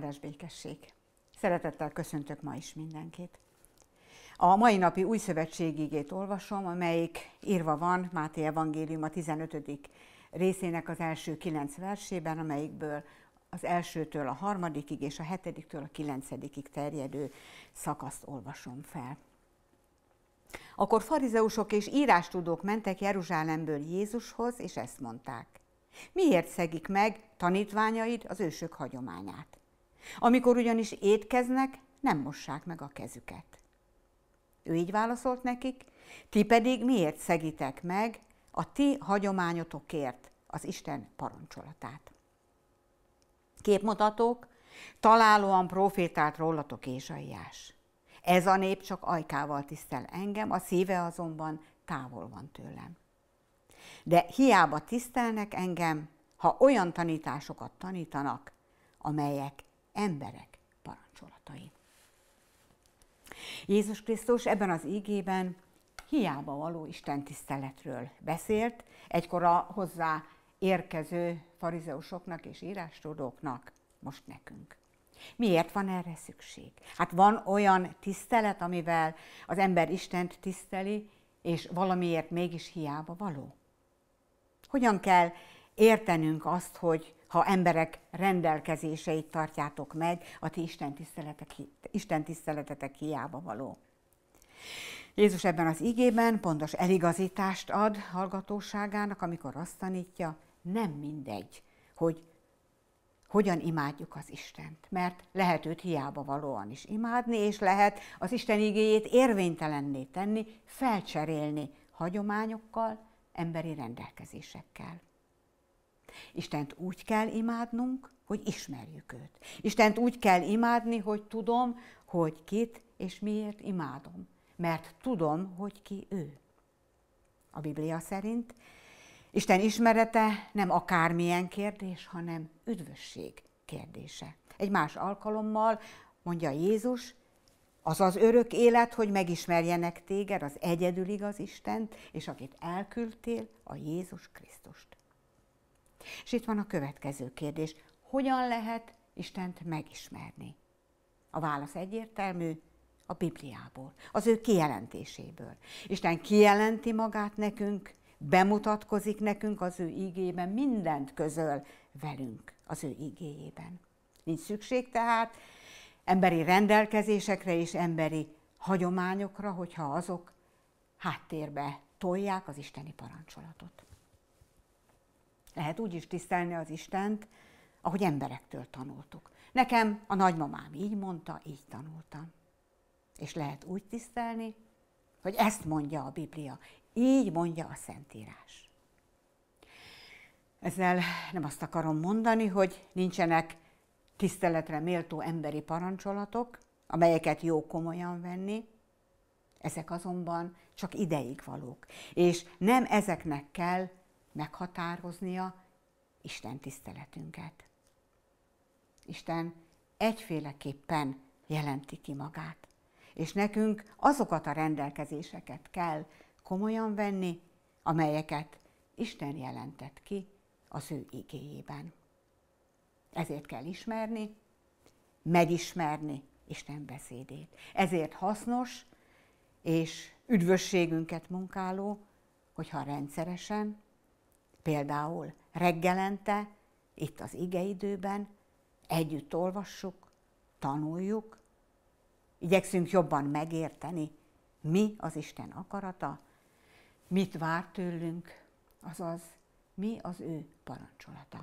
áldás békesség. Szeretettel köszöntök ma is mindenkit. A mai napi új szövetségigét olvasom, amelyik írva van Máté Evangélium a 15. részének az első kilenc versében, amelyikből az elsőtől a harmadikig és a hetediktől a kilencedikig terjedő szakaszt olvasom fel. Akkor farizeusok és írástudók mentek Jeruzsálemből Jézushoz, és ezt mondták. Miért szegik meg tanítványaid az ősök hagyományát? Amikor ugyanis étkeznek, nem mossák meg a kezüket. Ő így válaszolt nekik, ti pedig miért szegitek meg a ti hagyományotokért az Isten parancsolatát. Képmutatók, találóan profétált rólatok Ézsaiás. Ez a nép csak ajkával tisztel engem, a szíve azonban távol van tőlem. De hiába tisztelnek engem, ha olyan tanításokat tanítanak, amelyek emberek parancsolatai. Jézus Krisztus ebben az ígében hiába való Isten tiszteletről beszélt, egykor a hozzá érkező farizeusoknak és írástudóknak, most nekünk. Miért van erre szükség? Hát van olyan tisztelet, amivel az ember Istent tiszteli, és valamiért mégis hiába való. Hogyan kell értenünk azt, hogy ha emberek rendelkezéseit tartjátok meg, a ti Isten, tiszteletek, Isten tiszteletetek hiába való. Jézus ebben az igében pontos eligazítást ad hallgatóságának, amikor azt tanítja, nem mindegy, hogy hogyan imádjuk az Istent, mert lehet őt hiába valóan is imádni, és lehet az Isten igéjét érvénytelenné tenni, felcserélni hagyományokkal, emberi rendelkezésekkel. Istent úgy kell imádnunk, hogy ismerjük őt. Istent úgy kell imádni, hogy tudom, hogy kit és miért imádom. Mert tudom, hogy ki ő. A Biblia szerint Isten ismerete nem akármilyen kérdés, hanem üdvösség kérdése. Egy más alkalommal mondja Jézus, az az örök élet, hogy megismerjenek téged, az egyedül igaz Istent, és akit elküldtél, a Jézus Krisztust. És itt van a következő kérdés, hogyan lehet Istent megismerni? A válasz egyértelmű, a Bibliából, az ő kijelentéséből. Isten kijelenti magát nekünk, bemutatkozik nekünk az ő ígében, mindent közöl velünk az ő ígéjében. Nincs szükség tehát emberi rendelkezésekre és emberi hagyományokra, hogyha azok háttérbe tolják az isteni parancsolatot. Lehet úgy is tisztelni az Istent, ahogy emberektől tanultuk. Nekem a nagymamám így mondta, így tanultam. És lehet úgy tisztelni, hogy ezt mondja a Biblia, így mondja a Szentírás. Ezzel nem azt akarom mondani, hogy nincsenek tiszteletre méltó emberi parancsolatok, amelyeket jó komolyan venni, ezek azonban csak ideig valók, és nem ezeknek kell meghatároznia Isten tiszteletünket. Isten egyféleképpen jelenti ki magát, és nekünk azokat a rendelkezéseket kell komolyan venni, amelyeket Isten jelentett ki az ő igéjében. Ezért kell ismerni, megismerni Isten beszédét. Ezért hasznos és üdvösségünket munkáló, hogyha rendszeresen, Például reggelente, itt az igeidőben, együtt olvassuk, tanuljuk, igyekszünk jobban megérteni, mi az Isten akarata, mit vár tőlünk, azaz mi az ő parancsolata.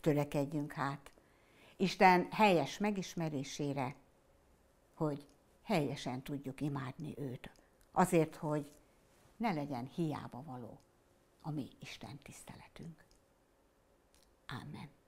Törekedjünk hát Isten helyes megismerésére, hogy helyesen tudjuk imádni őt, azért, hogy ne legyen hiába való a mi Isten tiszteletünk. Amen.